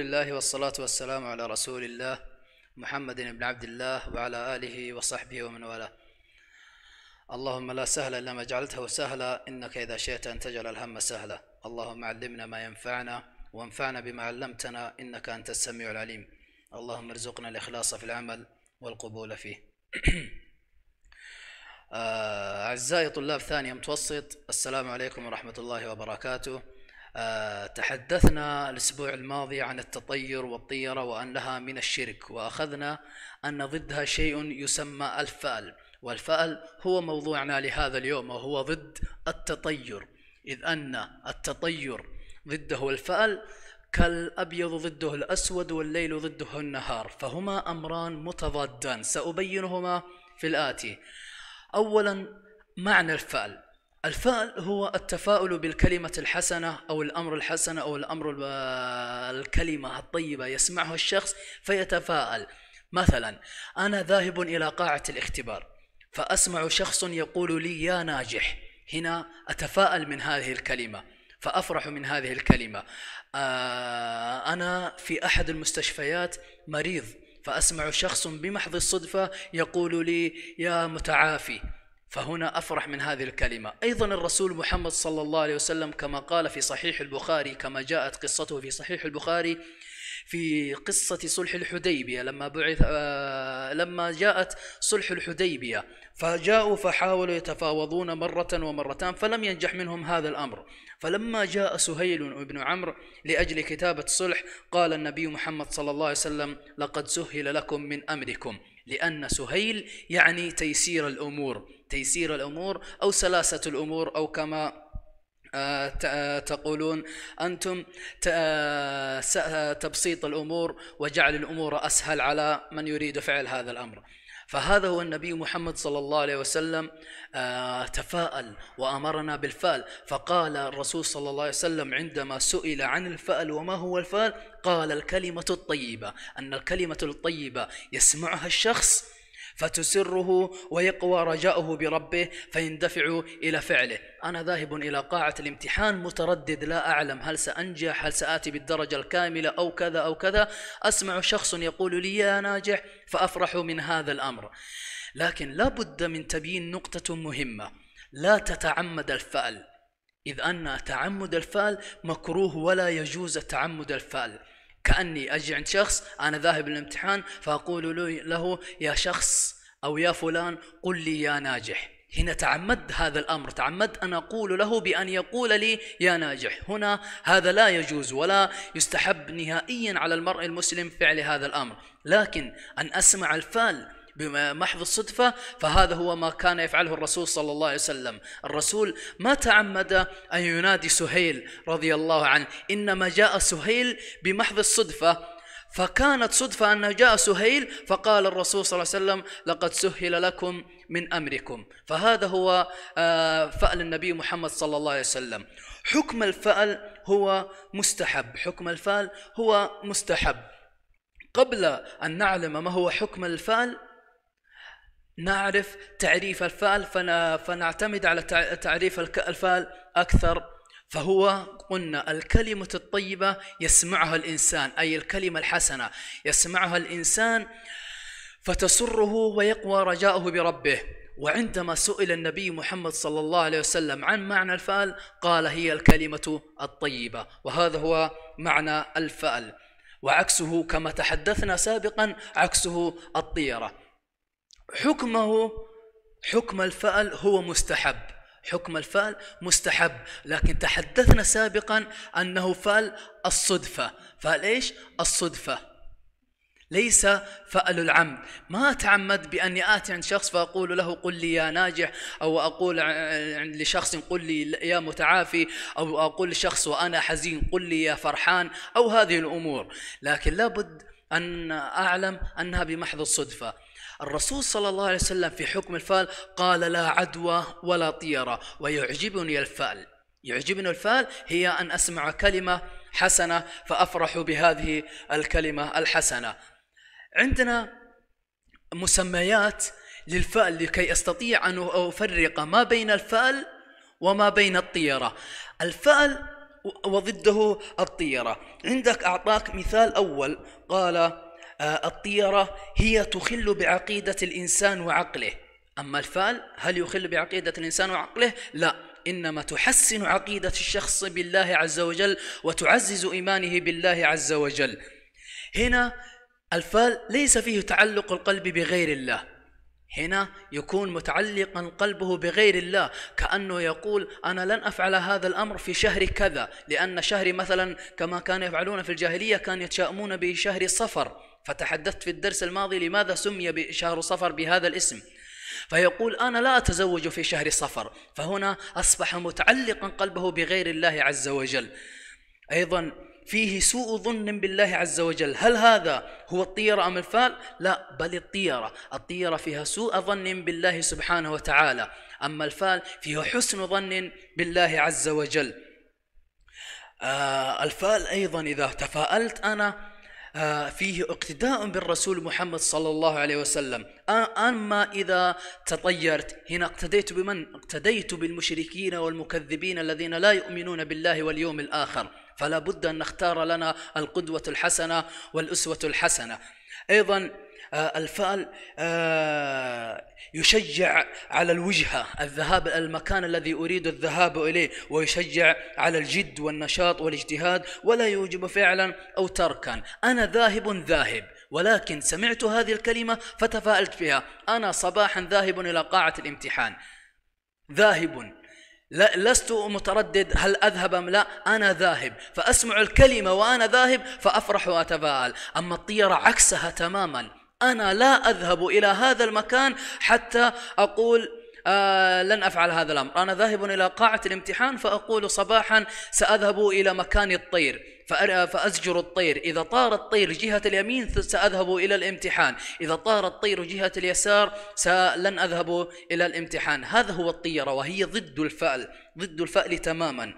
لله والصلاة والسلام على رسول الله محمد بن عبد الله وعلى آله وصحبه ومن والاه اللهم لا سهل إلا ما جعلته سهلا إنك إذا شئت أن تجعل الهم سهلا اللهم علمنا ما ينفعنا وانفعنا بما علمتنا إنك أنت السميع العليم اللهم ارزقنا الإخلاص في العمل والقبول فيه أعزائي طلاب ثانية متوسط السلام عليكم ورحمة الله وبركاته آه، تحدثنا الأسبوع الماضي عن التطير والطيرة وأن لها من الشرك وأخذنا أن ضدها شيء يسمى الفأل والفأل هو موضوعنا لهذا اليوم وهو ضد التطير إذ أن التطير ضده الفأل كالأبيض ضده الأسود والليل ضده النهار فهما أمران متضادان سأبينهما في الآتي أولا معنى الفأل الفعل هو التفاؤل بالكلمة الحسنة أو الأمر الحسن أو الأمر الكلمة الطيبة يسمعها الشخص فيتفاءل مثلا أنا ذاهب إلى قاعة الاختبار فأسمع شخص يقول لي يا ناجح هنا أتفاءل من هذه الكلمة فأفرح من هذه الكلمة آه، أنا في أحد المستشفيات مريض فأسمع شخص بمحض الصدفة يقول لي يا متعافي فهنا أفرح من هذه الكلمة أيضا الرسول محمد صلى الله عليه وسلم كما قال في صحيح البخاري كما جاءت قصته في صحيح البخاري في قصة صلح الحديبية لما بعث آه، لما جاءت صلح الحديبية فجاءوا فحاولوا يتفاوضون مرة ومرتان فلم ينجح منهم هذا الأمر فلما جاء سهيل بن عمرو لأجل كتابة صلح قال النبي محمد صلى الله عليه وسلم لقد سهل لكم من أمركم لأن سهيل يعني تيسير الأمور تيسير الأمور أو سلاسة الأمور أو كما تقولون أنتم تبسيط الأمور وجعل الأمور أسهل على من يريد فعل هذا الأمر فهذا هو النبي محمد صلى الله عليه وسلم آه، تفاءل وأمرنا بالفأل فقال الرسول صلى الله عليه وسلم عندما سئل عن الفأل وما هو الفأل قال الكلمة الطيبة أن الكلمة الطيبة يسمعها الشخص فتسره ويقوى رجاؤه بربه فيندفع إلى فعله أنا ذاهب إلى قاعة الامتحان متردد لا أعلم هل سأنجح هل سآتي بالدرجة الكاملة أو كذا أو كذا أسمع شخص يقول لي يا ناجح فأفرح من هذا الأمر لكن لا بد من تبيين نقطة مهمة لا تتعمد الفعل إذ أن تعمد الفال مكروه ولا يجوز تعمد الفال كأني أجي عند شخص أنا ذاهب للامتحان فأقول له يا شخص أو يا فلان قل لي يا ناجح هنا تعمدت هذا الامر تعمدت ان اقول له بان يقول لي يا ناجح هنا هذا لا يجوز ولا يستحب نهائيا على المرء المسلم فعل هذا الامر لكن ان اسمع الفال بمحض الصدفة فهذا هو ما كان يفعله الرسول صلى الله عليه وسلم الرسول ما تعمد أن ينادي سهيل رضي الله عنه إنما جاء سهيل بمحض الصدفة فكانت صدفة أن جاء سهيل فقال الرسول صلى الله عليه وسلم لقد سهل لكم من أمركم فهذا هو آه، فأل النبي محمد صلى الله عليه وسلم حكم الفأل هو مستحب حكم الفأل هو مستحب قبل أن نعلم ما هو حكم الفأل نعرف تعريف الفأل فنعتمد على تعريف الفأل أكثر فهو قلنا الكلمة الطيبة يسمعها الإنسان أي الكلمة الحسنة يسمعها الإنسان فتسره ويقوى رجاؤه بربه وعندما سئل النبي محمد صلى الله عليه وسلم عن معنى الفأل قال هي الكلمة الطيبة وهذا هو معنى الفأل وعكسه كما تحدثنا سابقا عكسه الطيرة حكمه حكم الفأل هو مستحب حكم الفال مستحب لكن تحدثنا سابقا أنه فال الصدفة فال إيش؟ الصدفة ليس فال العمد ما أتعمد بأني آتي عند شخص فأقول له قل لي يا ناجح أو أقول لشخص قل لي يا متعافي أو أقول لشخص وأنا حزين قل لي يا فرحان أو هذه الأمور لكن لابد أن أعلم أنها بمحض الصدفة الرسول صلى الله عليه وسلم في حكم الفال قال لا عدوى ولا طيرة ويعجبني الفال يعجبني الفال هي أن أسمع كلمة حسنة فأفرح بهذه الكلمة الحسنة عندنا مسميات للفأل لكي أستطيع أن أفرق ما بين الفأل وما بين الطيرة الفأل وضده الطيرة عندك أعطاك مثال أول قال الطيرة هي تخل بعقيدة الإنسان وعقله أما الفال هل يخل بعقيدة الإنسان وعقله؟ لا إنما تحسن عقيدة الشخص بالله عز وجل وتعزز إيمانه بالله عز وجل هنا الفال ليس فيه تعلق القلب بغير الله هنا يكون متعلقا قلبه بغير الله كأنه يقول أنا لن أفعل هذا الأمر في شهر كذا لأن شهري مثلا كما كانوا يفعلون في الجاهلية كانوا يتشاؤمون بشهر صفر فتحدثت في الدرس الماضي لماذا سمي شهر صفر بهذا الاسم فيقول أنا لا أتزوج في شهر صفر فهنا أصبح متعلقا قلبه بغير الله عز وجل أيضا فيه سوء ظن بالله عز وجل هل هذا هو الطيرة أم الفال؟ لا بل الطيرة الطيرة فيها سوء ظن بالله سبحانه وتعالى أما الفال فيه حسن ظن بالله عز وجل آه الفال أيضا إذا تفاءلت أنا آه، فيه اقتداء بالرسول محمد صلى الله عليه وسلم أما آه، إذا تطيرت هنا اقتديت بمن؟ اقتديت بالمشركين والمكذبين الذين لا يؤمنون بالله واليوم الآخر فلا بد أن نختار لنا القدوة الحسنة والأسوة الحسنة أيضا آه، الفأل آه، يشجع على الوجهة الذهاب المكان الذي أريد الذهاب إليه ويشجع على الجد والنشاط والاجتهاد ولا يوجب فعلا أو تركا أنا ذاهب ذاهب ولكن سمعت هذه الكلمة فتفائلت فيها أنا صباحا ذاهب إلى قاعة الامتحان ذاهب لست متردد هل أذهب أم لا أنا ذاهب فأسمع الكلمة وأنا ذاهب فأفرح وأتفاءل أما الطيرة عكسها تماما انا لا اذهب الى هذا المكان حتى اقول آه لن افعل هذا الامر، انا ذاهب الى قاعه الامتحان فاقول صباحا ساذهب الى مكان الطير فأزجر الطير إذا طار الطير جهة اليمين سأذهب إلى الامتحان إذا طار الطير جهة اليسار لن أذهب إلى الامتحان هذا هو الطيرة وهي ضد الفأل ضد الفأل تماما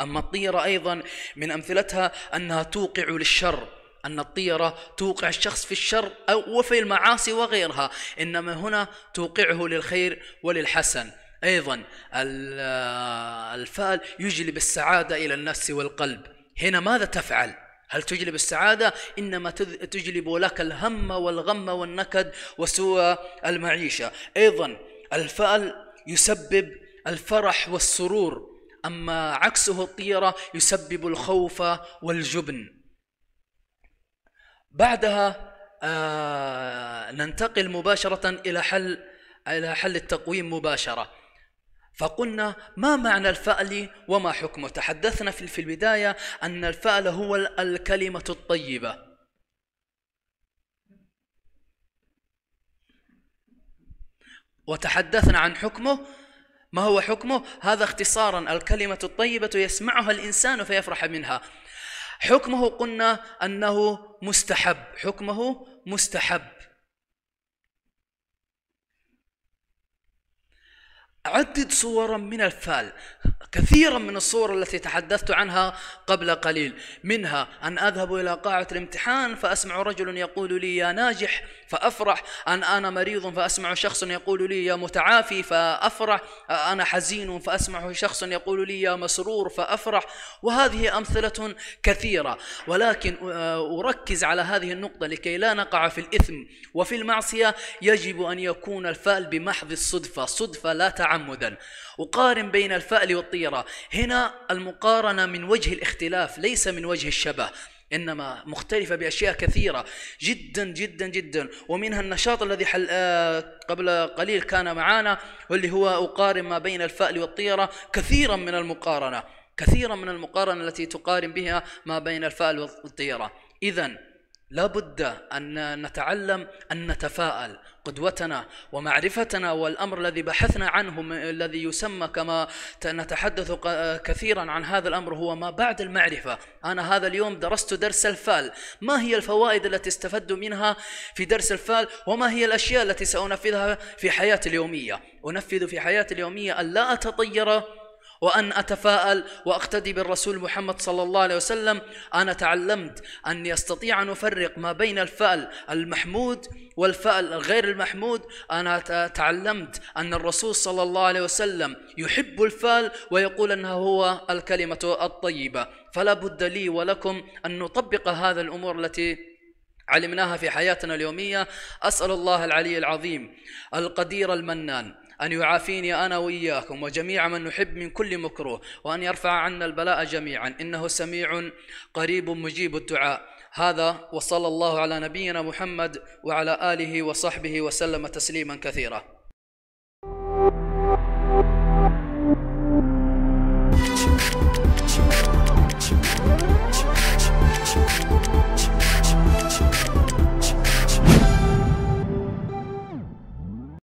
أما الطيرة أيضا من أمثلتها أنها توقع للشر أن الطيرة توقع الشخص في الشر أو وفي المعاصي وغيرها إنما هنا توقعه للخير وللحسن أيضا الفال يجلب السعادة إلى النفس والقلب هنا ماذا تفعل؟ هل تجلب السعادة؟ إنما تجلب لك الهم والغم والنكد وسوء المعيشة أيضا الفال يسبب الفرح والسرور أما عكسه الطيرة يسبب الخوف والجبن بعدها آه ننتقل مباشرة إلى حل إلى حل التقويم مباشرة فقلنا ما معنى الفأل وما حكمه تحدثنا في البداية أن الفأل هو الكلمة الطيبة وتحدثنا عن حكمه ما هو حكمه هذا اختصارا الكلمة الطيبة يسمعها الإنسان فيفرح منها حكمه قلنا أنه مستحب حكمه مستحب عدد صورا من الفال كثيرا من الصور التي تحدثت عنها قبل قليل منها أن أذهب إلى قاعة الامتحان فأسمع رجل يقول لي يا ناجح فأفرح أن أنا مريض فأسمع شخص يقول لي يا متعافي فأفرح أنا حزين فأسمع شخص يقول لي يا مسرور فأفرح وهذه أمثلة كثيرة ولكن آه، أركز على هذه النقطة لكي لا نقع في الإثم وفي المعصية يجب أن يكون الفال بمحض الصدفة صدفة لا تعلم تعمدا أقارن بين الفأل والطيرة هنا المقارنة من وجه الاختلاف ليس من وجه الشبه انما مختلفه باشياء كثيره جدا جدا جدا ومنها النشاط الذي حل آه، قبل قليل كان معانا واللي هو اقارن ما بين الفأل والطيره كثيرا من المقارنه كثيرا من المقارنه التي تقارن بها ما بين الفأل والطيره اذا لابد أن نتعلم أن نتفاءل قدوتنا ومعرفتنا والأمر الذي بحثنا عنه الذي يسمى كما نتحدث كثيرا عن هذا الأمر هو ما بعد المعرفة أنا هذا اليوم درست درس الفال ما هي الفوائد التي استفدت منها في درس الفال وما هي الأشياء التي سأنفذها في حياتي اليومية أنفذ في حياتي اليومية أن لا أتطير وأن أتفاءل وأقتدي بالرسول محمد صلى الله عليه وسلم أنا تعلمت أني أستطيع أن أفرق ما بين الفأل المحمود والفأل غير المحمود أنا تعلمت أن الرسول صلى الله عليه وسلم يحب الفأل ويقول انها هو الكلمة الطيبة فلا بد لي ولكم أن نطبق هذا الأمور التي علمناها في حياتنا اليومية أسأل الله العلي العظيم القدير المنان أن يعافيني أنا وإياكم وجميع من نحب من كل مكروه وأن يرفع عنا البلاء جميعا إنه سميع قريب مجيب الدعاء هذا وصلى الله على نبينا محمد وعلى آله وصحبه وسلم تسليما كثيرا